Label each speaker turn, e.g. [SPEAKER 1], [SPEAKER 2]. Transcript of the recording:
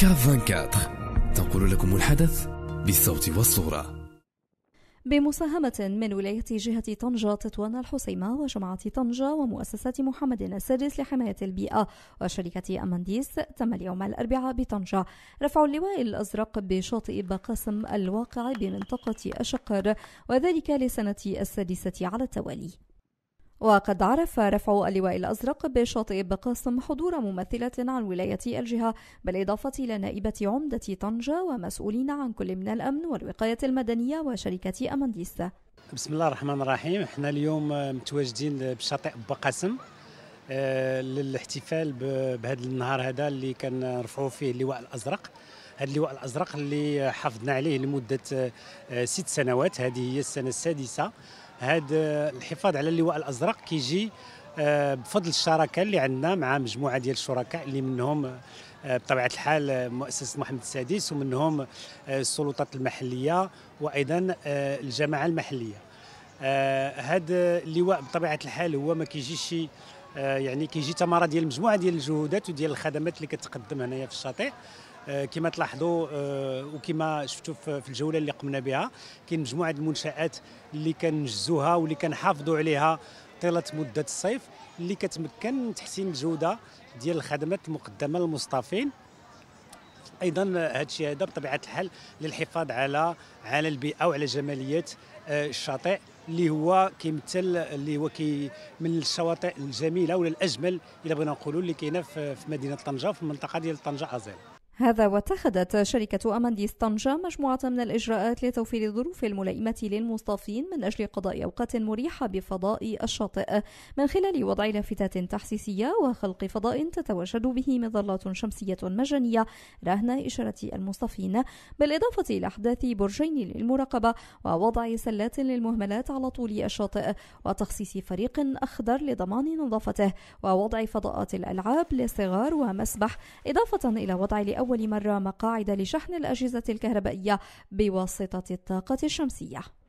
[SPEAKER 1] كاف 24 تنقل لكم الحدث بالصوت والصورة بمساهمة من ولاية جهة طنجة تطوان الحسيمة وجماعة طنجة ومؤسسة محمد السادس لحماية البيئة وشركة أمانديس تم اليوم الأربعاء بطنجة رفع اللواء الأزرق بشاطئ بقاسم الواقع بمنطقة أشقر وذلك لسنة السادسة على التوالي وقد عرف رفع اللواء الأزرق بشاطئ بقاسم حضور ممثلة عن ولاية الجهة بالإضافة إلى نائبة عمدة طنجة ومسؤولين عن كل من الأمن والوقاية المدنية وشركة أمنديس
[SPEAKER 2] بسم الله الرحمن الرحيم احنا اليوم متواجدين بشاطئ بقاسم آه، للاحتفال بهذا النهار هذا اللي كنرفعوا فيه اللواء الازرق هذا اللواء الازرق اللي حافظنا عليه لمده آه، ست سنوات هذه هي السنه السادسه هذا آه، الحفاظ على اللواء الازرق كيجي آه، بفضل الشراكه اللي عندنا مع مجموعه ديال الشركاء اللي منهم آه، بطبيعه الحال مؤسسه محمد السادس ومنهم السلطات المحليه وايضا الجماعه المحليه هذا اللواء بطبيعه الحال هو ما كيجيش يعني كيجي ثمره ديال مجموعه ديال الجهودات وديال الخدمات اللي كتقدم هنايا في الشاطئ آه، كما تلاحظوا آه، وكما شفتوا في الجوله اللي قمنا بها كاين مجموعه المنشات اللي كنجزوها واللي كنحافظوا عليها طيله مده الصيف اللي كتمكن من تحسين الجوده ديال الخدمات المقدمه للمصطافين ايضا هذا الشيء هذا بطبيعه الحال للحفاظ على على البيئه وعلى جماليه آه، الشاطئ اللي هو كيمثل اللي هو كي من الشواطئ الجميله ولا الاجمل الا بغينا نقولوا اللي كاينه في مدينه طنجه وفي المنطقه ديال طنجه ازيل
[SPEAKER 1] هذا واتخذت شركة أمندي طنجة مجموعة من الإجراءات لتوفير الظروف الملائمة للمصطفين من أجل قضاء أوقات مريحة بفضاء الشاطئ من خلال وضع لافتات تحسيسية وخلق فضاء تتواجد به مظلات شمسية مجانية رهن إشارة المصطفين بالإضافة إلى أحداث برجين للمراقبة ووضع سلات للمهملات على طول الشاطئ وتخصيص فريق أخضر لضمان نظافته ووضع فضاءات الألعاب للصغار ومسبح إضافة إلى وضع لأول لأول مرة مقاعد لشحن الأجهزة الكهربائية بواسطة الطاقة الشمسية